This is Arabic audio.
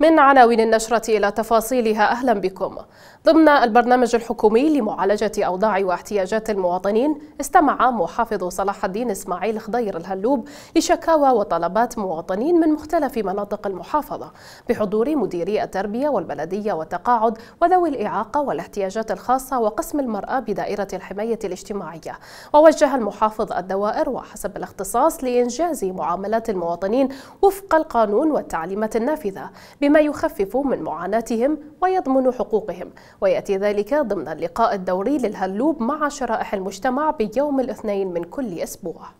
من عناوين النشرة إلى تفاصيلها أهلا بكم ضمن البرنامج الحكومي لمعالجة أوضاع واحتياجات المواطنين استمع محافظ صلاح الدين إسماعيل خضير الهلوب لشكاوى وطلبات مواطنين من مختلف مناطق المحافظة بحضور مديري التربية والبلدية والتقاعد وذوي الإعاقة والاحتياجات الخاصة وقسم المرأة بدائرة الحماية الاجتماعية ووجه المحافظ الدوائر وحسب الاختصاص لإنجاز معاملات المواطنين وفق القانون والتعليمات النافذة بما بما يخفف من معاناتهم ويضمن حقوقهم ويأتي ذلك ضمن اللقاء الدوري للهلوب مع شرائح المجتمع بيوم الاثنين من كل أسبوع